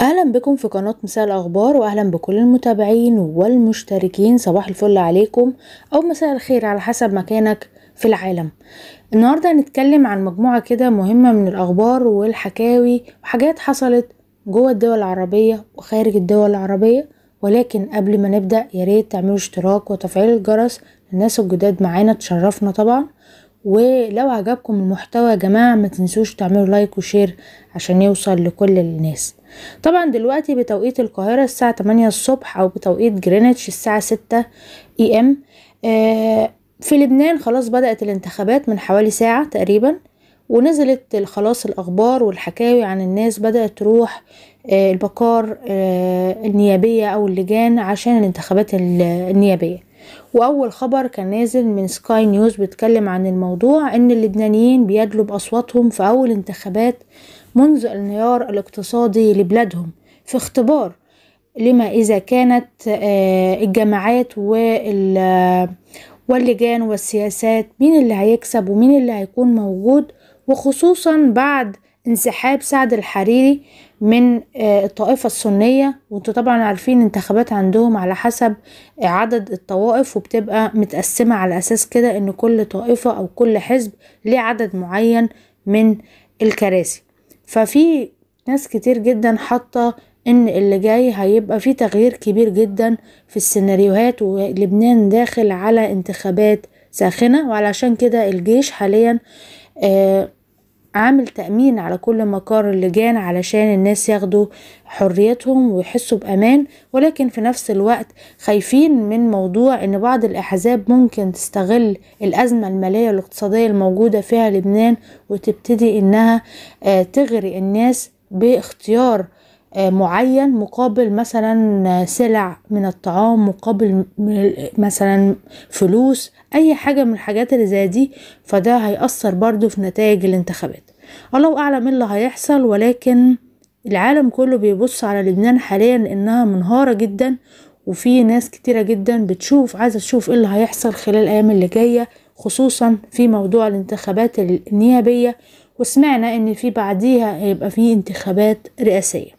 اهلا بكم في قناة مساء الاخبار واهلا بكل المتابعين والمشتركين صباح الفل عليكم او مساء الخير على حسب مكانك في العالم النهاردة هنتكلم عن مجموعة كده مهمة من الاخبار والحكاوي وحاجات حصلت جوه الدول العربية وخارج الدول العربية ولكن قبل ما نبدأ ياريت تعملوا اشتراك وتفعيل الجرس للناس الجداد معانا تشرفنا طبعا ولو عجبكم المحتوى يا جماعة ما تنسوش تعملوا لايك وشير عشان يوصل لكل الناس طبعا دلوقتي بتوقيت القاهرة الساعة 8 الصبح او بتوقيت جرينتش الساعة 6 اي ام آه في لبنان خلاص بدأت الانتخابات من حوالي ساعة تقريبا ونزلت خلاص الأخبار والحكاوي عن الناس بدأت تروح آه، البقار آه، النيابية أو اللجان عشان الانتخابات النيابية واول خبر كان نازل من سكاي نيوز بيتكلم عن الموضوع ان اللبنانيين بيدلوا باصواتهم في اول انتخابات منذ انهيار الاقتصادي لبلادهم في اختبار لما اذا كانت آه، الجماعات وال واللجان والسياسات مين اللي هيكسب ومين اللي هيكون موجود وخصوصا بعد انسحاب سعد الحريري من آه، الطائفة السنية وانتوا طبعا عارفين انتخابات عندهم على حسب عدد الطوائف وبتبقى متقسمة على اساس كده ان كل طائفة او كل حزب ليه عدد معين من الكراسي ففي ناس كتير جدا حاطة ان اللي جاي هيبقى في تغيير كبير جدا في السيناريوهات ولبنان داخل على انتخابات ساخنة وعلشان كده الجيش حاليا آه عامل تأمين على كل مقر اللجان علشان الناس ياخدوا حريتهم ويحسوا بأمان ولكن في نفس الوقت خايفين من موضوع ان بعض الأحزاب ممكن تستغل الأزمة المالية والاقتصادية الموجودة فيها لبنان وتبتدي انها آه، تغري الناس باختيار آه، معين مقابل مثلا آه، سلع من الطعام مقابل مثلا فلوس اي حاجة من الحاجات اللي زي دي فده هيأثر برضو في نتائج الانتخابات الله أعلم ايه اللي هيحصل ولكن العالم كله بيبص على لبنان حاليا لأنها منهارة جدا وفي ناس كتيرة جدا بتشوف عايزة تشوف ايه اللي هيحصل خلال الأيام اللي جاية خصوصا في موضوع الانتخابات النيابية وسمعنا ان في بعديها هيبقى في انتخابات رئاسية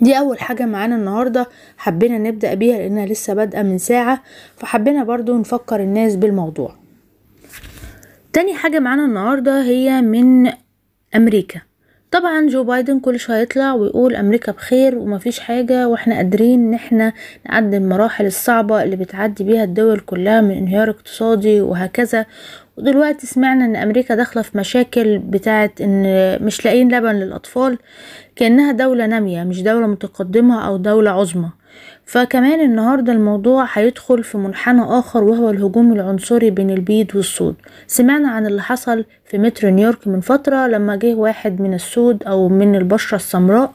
دي اول حاجة معانا النهاردة حبينا نبدأ بيها لانها لسه بادئة من ساعة فحبينا برضو نفكر الناس بالموضوع تاني حاجة معانا النهاردة هي من أمريكا طبعا جو بايدن كل شويه يطلع ويقول امريكا بخير ومفيش حاجه واحنا قادرين ان احنا نعدي المراحل الصعبه اللي بتعدي بيها الدول كلها من انهيار اقتصادي وهكذا ودلوقتي سمعنا ان امريكا داخله في مشاكل بتاعه ان مش لاقيين لبن للاطفال كانها دوله ناميه مش دوله متقدمه او دوله عظمى فكمان النهاردة الموضوع هيدخل في منحنى آخر وهو الهجوم العنصري بين البيض والسود سمعنا عن اللي حصل في مترو نيويورك من فترة لما جه واحد من السود أو من البشرة السمراء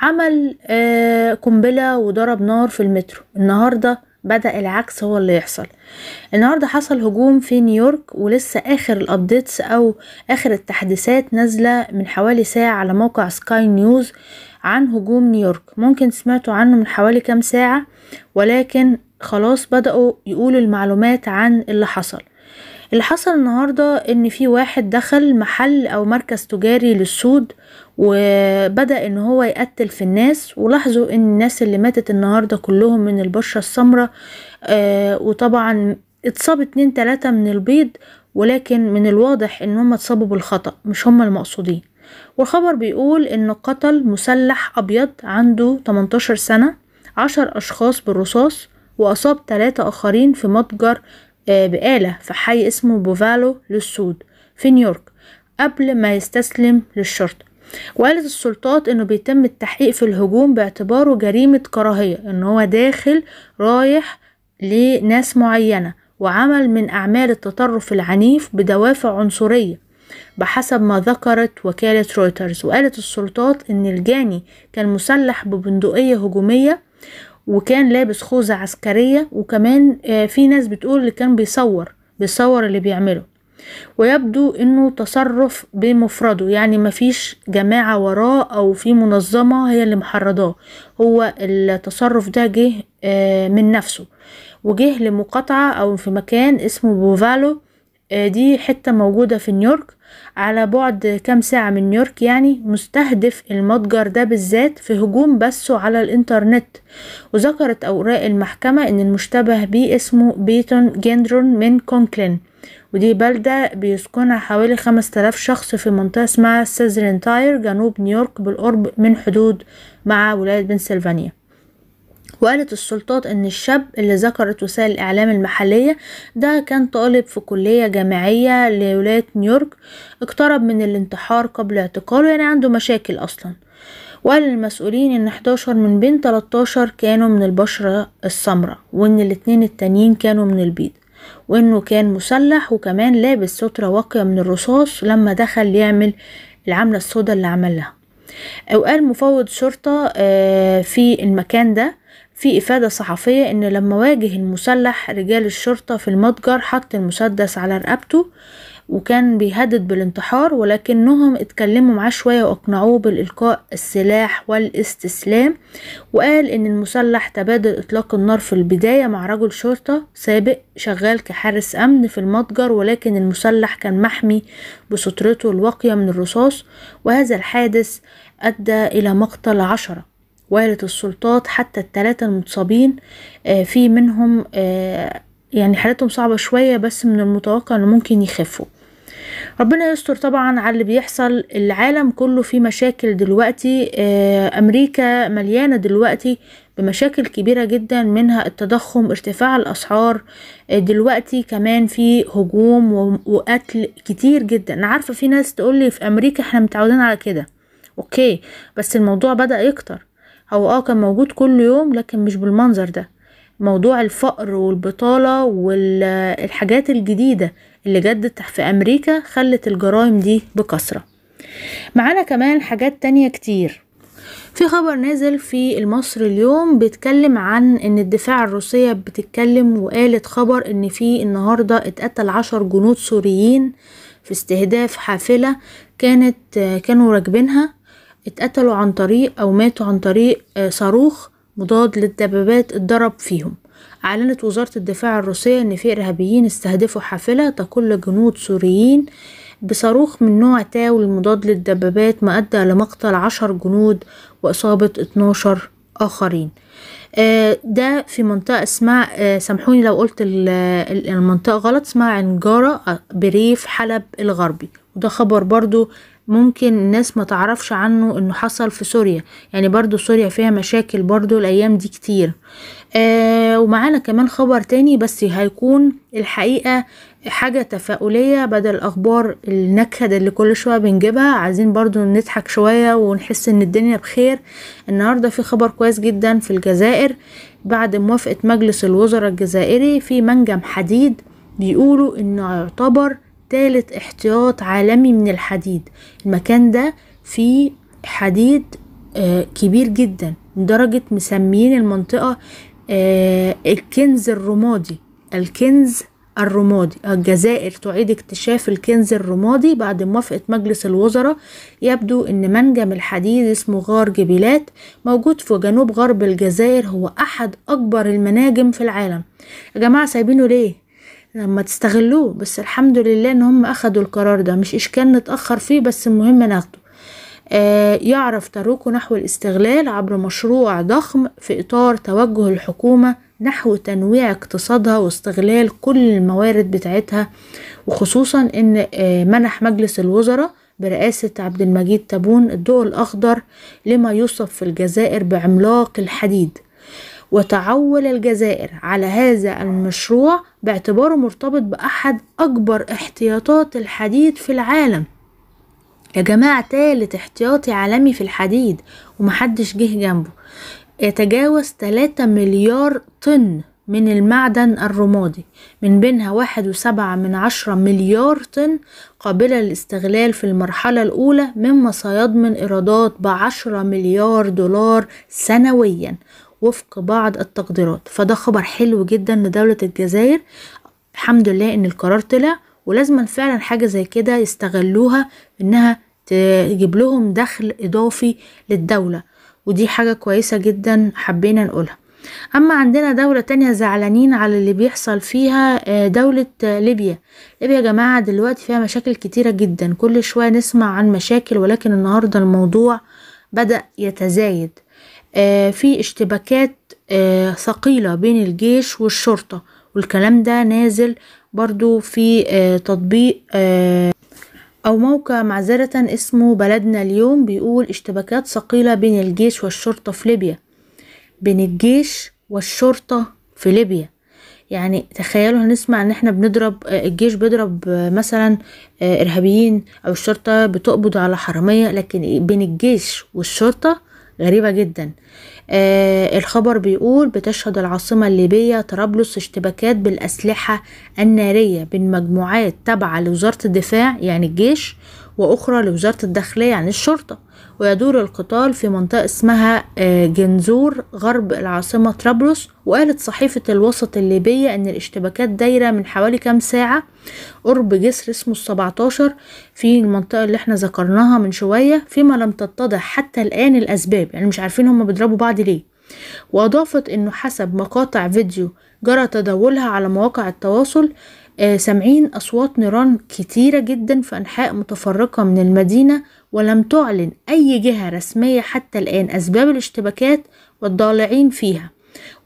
عمل آه، قنبلة وضرب نار في المترو النهاردة بدأ العكس هو اللي يحصل النهاردة حصل هجوم في نيويورك ولسه آخر الأبديتس أو آخر التحديثات نازلة من حوالي ساعة على موقع سكاي نيوز عن هجوم نيويورك ممكن سمعتوا عنه من حوالي كام ساعة ولكن خلاص بدأوا يقولوا المعلومات عن اللي حصل اللي حصل النهاردة ان في واحد دخل محل او مركز تجاري للسود وبدأ ان هو يقتل في الناس ولاحظوا ان الناس اللي ماتت النهاردة كلهم من البشرة السمراء آه وطبعا اتصاب اتنين تلاتة من البيض ولكن من الواضح ان هم اتصابوا بالخطأ مش هم المقصودين والخبر بيقول ان قتل مسلح ابيض عنده 18 سنة عشر اشخاص بالرصاص واصاب تلاتة اخرين في متجر آه، بآلة في حي اسمه بوفالو للسود في نيويورك قبل ما يستسلم للشرطة وقالت السلطات انه بيتم التحقيق في الهجوم باعتباره جريمة كراهية ان هو داخل رايح لناس معينة وعمل من اعمال التطرف العنيف بدوافع عنصرية بحسب ما ذكرت وكالة رويترز وقالت السلطات ان الجاني كان مسلح ببندقية هجومية وكان لابس خوذة عسكرية وكمان آه، في ناس بتقول اللي كان بيصور بيصور اللي بيعمله ويبدو انه تصرف بمفرده يعني مفيش جماعة وراه او في منظمة هي اللي محرضاه هو التصرف ده جه آه، من نفسه وجه لمقاطعة او في مكان اسمه بوفالو آه، دي حتة موجودة في نيويورك على بعد كام ساعة من نيويورك يعني مستهدف المتجر ده بالذات في هجوم بثه على الإنترنت وذكرت أوراق المحكمة إن المشتبه بيه اسمه بيتون جندرون من كونكلين ودي بلدة بيسكنها حوالي 5000 شخص في منطقة اسمها تاير جنوب نيويورك بالقرب من حدود مع ولاية بنسلفانيا وقالت السلطات ان الشاب اللي ذكرت وسائل الاعلام المحلية ده كان طالب في كلية جامعية لولاية نيويورك اقترب من الانتحار قبل اعتقاله يعني عنده مشاكل اصلا وقال المسؤولين ان 11 من بين 13 كانوا من البشرة السمراء وان الاتنين التانيين كانوا من البيض وانه كان مسلح وكمان لابس سترة واقية من الرصاص لما دخل يعمل العملة السوداء اللي عملها وقال مفوض شرطة آه، في المكان ده في إفادة صحفية إن لما واجه المسلح رجال الشرطة في المتجر حط المسدس على رقبته وكان بيهدد بالانتحار ولكنهم اتكلموا معاه شوية واقنعوه بالإلقاء السلاح والاستسلام وقال إن المسلح تبادل إطلاق النار في البداية مع رجل شرطة سابق شغال كحارس أمن في المتجر ولكن المسلح كان محمي بسترته الواقية من الرصاص وهذا الحادث أدى إلى مقتل عشرة وقالت السلطات حتى الثلاثة المتصابين آه، في منهم آه، يعني حالتهم صعبة شوية بس من المتوقع انه ممكن يخفوا ربنا يستر طبعا على اللي بيحصل العالم كله في مشاكل دلوقتي آه، امريكا مليانة دلوقتي بمشاكل كبيرة جدا منها التضخم ارتفاع الاسعار دلوقتي كمان في هجوم وقتل كتير جدا انا عارفة في ناس تقولي في امريكا احنا متعودين على كده اوكي بس الموضوع بدأ يكتر هو اه كان موجود كل يوم لكن مش بالمنظر ده موضوع الفقر والبطالة والحاجات الجديدة اللي جدت في أمريكا خلت الجرائم دي بكثرة معانا كمان حاجات تانية كتير في خبر نازل في المصر اليوم بيتكلم عن ان الدفاع الروسية بتتكلم وقالت خبر ان في النهاردة اتقتل عشر جنود سوريين في استهداف حافلة كانت كانوا راكبينها اتقتلوا عن طريق أو ماتوا عن طريق آه، صاروخ مضاد للدبابات اتضرب فيهم أعلنت وزارة الدفاع الروسية إن في إرهابيين استهدفوا حافلة تقل جنود سوريين بصاروخ من نوع تاو المضاد للدبابات ما أدى لمقتل عشر جنود وإصابة اتناشر آخرين آه، ده في منطقة اسمها آه، سامحوني لو قلت المنطقة غلط اسمها عنجارة بريف حلب الغربي وده خبر برضو ممكن الناس ما تعرفش عنه انه حصل في سوريا يعني برضو سوريا فيها مشاكل برضو الايام دي كتير آه ومعانا كمان خبر تاني بس هيكون الحقيقة حاجة تفاؤلية بدل اخبار النكهة اللي كل شوية بنجيبها عايزين برضو نضحك شوية ونحس ان الدنيا بخير النهاردة في خبر كويس جدا في الجزائر بعد موافقة مجلس الوزراء الجزائري في منجم حديد بيقولوا انه يعتبر تالت احتياط عالمي من الحديد المكان ده فيه حديد آه، كبير جدا لدرجة مسميين المنطقة آه، الكنز الرمادي الكنز الرمادي الجزائر تعيد اكتشاف الكنز الرمادي بعد موافقة مجلس الوزراء يبدو ان منجم الحديد اسمه غار جبيلات موجود في جنوب غرب الجزائر هو احد اكبر المناجم في العالم يا جماعة سايبينه ليه لما تستغلوه بس الحمد لله ان هم اخدوا القرار ده مش اشكال نتاخر فيه بس المهم ناخده آه يعرف تاروكو نحو الاستغلال عبر مشروع ضخم في اطار توجه الحكومه نحو تنويع اقتصادها واستغلال كل الموارد بتاعتها وخصوصا ان آه منح مجلس الوزراء برئاسة عبد المجيد تابون الضوء الأخضر لما يوصف في الجزائر بعملاق الحديد وتعول الجزائر على هذا المشروع باعتباره مرتبط بأحد أكبر احتياطات الحديد في العالم يا جماعة تالت احتياطي عالمي في الحديد ومحدش جه جنبه يتجاوز 3 مليار طن من المعدن الرمادي من بينها واحد وسبعة من عشرة مليار طن قابلة للاستغلال في المرحلة الأولى مما سيضمن إيرادات بعشرة مليار دولار سنويا وفق بعض التقديرات فده خبر حلو جدا لدولة الجزائر الحمد لله ان القرار طلع ولازما فعلا حاجة زي كده يستغلوها انها تجيب لهم دخل اضافي للدولة ودي حاجة كويسة جدا حبينا نقولها اما عندنا دولة تانية زعلانين على اللي بيحصل فيها آه، دولة آه، ليبيا ليبيا يا جماعة دلوقتي فيها مشاكل كتيرة جدا كل شوية نسمع عن مشاكل ولكن النهاردة الموضوع بدأ يتزايد آه، في اشتباكات آه، ثقيلة بين الجيش والشرطة والكلام ده نازل برضو في آه، تطبيق او موقع معذرة اسمه بلدنا اليوم بيقول اشتباكات ثقيلة بين الجيش والشرطة في ليبيا بين الجيش والشرطة في ليبيا يعني تخيلوا هنسمع ان احنا بنضرب الجيش بيضرب مثلا ارهابيين او الشرطة بتقبض على حرامية لكن بين الجيش والشرطة غريبة جدا آه الخبر بيقول بتشهد العاصمة الليبية طرابلس اشتباكات بالأسلحة النارية بين مجموعات تابعة لوزارة الدفاع يعني الجيش وأخرى لوزارة الداخلية عن الشرطة ويدور القتال في منطقة اسمها آه، جنزور غرب العاصمة طرابلس وقالت صحيفة الوسط الليبية أن الاشتباكات دايرة من حوالي كام ساعة قرب جسر اسمه السبعتاشر في المنطقة اللي احنا ذكرناها من شوية فيما لم تتضح حتى الآن الأسباب يعني مش عارفين هما بيضربوا بعض ليه وأضافت أنه حسب مقاطع فيديو جرى تداولها على مواقع التواصل آه، سامعين أصوات نيران كتيرة جدا في أنحاء متفرقة من المدينة ولم تعلن أي جهة رسمية حتى الآن أسباب الاشتباكات والضالعين فيها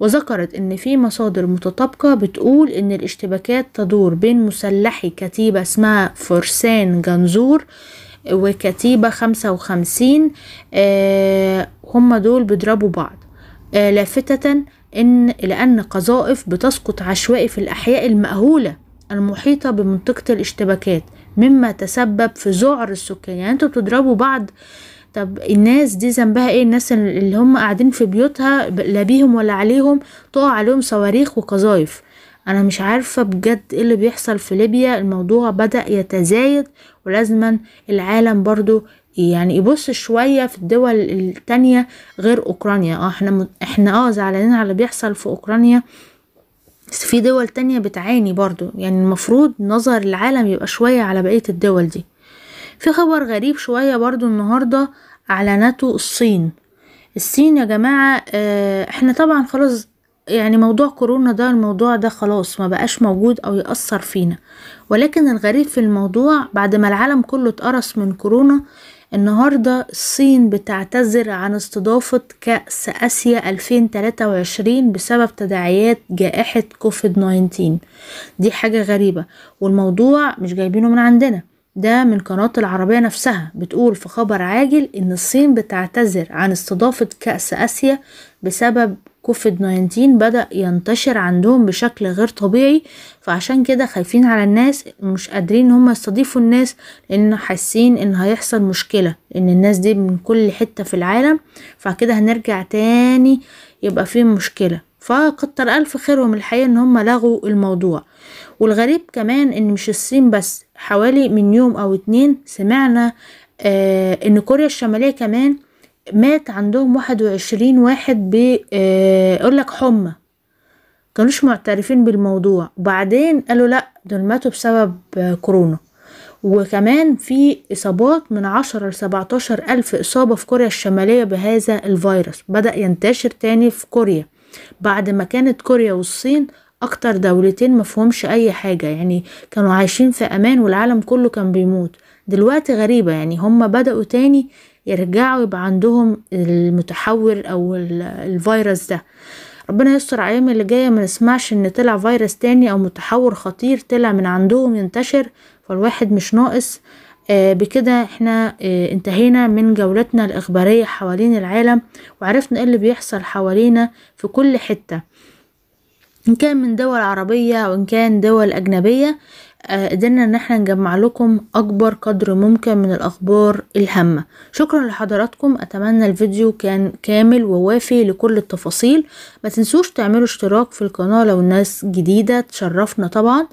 وذكرت ان في مصادر متطابقة بتقول ان الاشتباكات تدور بين مسلحي كتيبة اسمها فرسان جنزور وكتيبة خمسة وخمسين آه، هم دول بيضربوا بعض آه، لافتة ان لان قذائف بتسقط عشوائي في الاحياء المأهولة المحيطة بمنطقة الاشتباكات مما تسبب في ذعر السكان يعني انتوا بتضربوا بعض طب الناس دي ذنبها ايه الناس اللي هم قاعدين في بيوتها لا بيهم ولا عليهم تقع عليهم صواريخ وقذايف انا مش عارفة بجد ايه اللي بيحصل في ليبيا الموضوع بدأ يتزايد ولازما العالم برضو يعني يبص شوية في الدول التانية غير اوكرانيا اه احنا احنا اه زعلانين على اللي بيحصل في اوكرانيا بس في دول تانية بتعاني برضو يعني المفروض نظر العالم يبقى شوية على بقية الدول دي في خبر غريب شوية برضو النهاردة أعلنته الصين الصين يا جماعة آه، احنا طبعا خلاص يعني موضوع كورونا ده الموضوع ده خلاص ما بقاش موجود او يأثر فينا ولكن الغريب في الموضوع بعد ما العالم كله اتقرص من كورونا النهاردة الصين بتعتذر عن استضافة كأس آسيا 2023 بسبب تداعيات جائحة كوفيد 19 دي حاجة غريبة والموضوع مش جايبينه من عندنا ده من قناة العربية نفسها بتقول في خبر عاجل إن الصين بتعتذر عن استضافة كأس آسيا بسبب كوفيد 19 بدأ ينتشر عندهم بشكل غير طبيعي فعشان كده خايفين على الناس مش قادرين هم يستضيفوا الناس لان حاسين ان هيحصل مشكلة لان الناس دي من كل حتة في العالم فكده هنرجع تاني يبقى في مشكلة فكتر ألف خيرهم الحقيقة إن هم لغوا الموضوع والغريب كمان إن مش الصين بس حوالي من يوم أو اتنين سمعنا آه إن كوريا الشمالية كمان مات عندهم واحد وعشرين واحد ب آه، لك حمى كانوش معترفين بالموضوع بعدين قالوا لا دول ماتوا بسبب آه، كورونا وكمان في إصابات من عشرة عشر ألف إصابة في كوريا الشمالية بهذا الفيروس بدأ ينتشر تاني في كوريا بعد ما كانت كوريا والصين أكتر دولتين مفهومش أي حاجة يعني كانوا عايشين في أمان والعالم كله كان بيموت دلوقتي غريبة يعني هما بدأوا تاني يرجعوا يبقى عندهم المتحور او الفيروس ده ربنا يستر على الايام اللي جايه ما نسمعش ان طلع فيروس تاني او متحور خطير طلع من عندهم ينتشر فالواحد مش ناقص آه، بكده احنا آه، انتهينا من جولتنا الاخباريه حوالين العالم وعرفنا ايه اللي بيحصل حوالينا في كل حته ان كان من دول عربيه وان كان دول اجنبيه قدرنا ان احنا نجمع لكم اكبر قدر ممكن من الاخبار الهامة شكرا لحضراتكم اتمنى الفيديو كان كامل ووافي لكل التفاصيل ما تنسوش تعملوا اشتراك في القناة لو الناس جديدة تشرفنا طبعا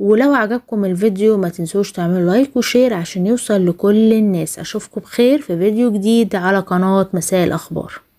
ولو عجبكم الفيديو ما تنسوش تعملوا لايك وشير عشان يوصل لكل الناس اشوفكم بخير في فيديو جديد على قناة مساء الاخبار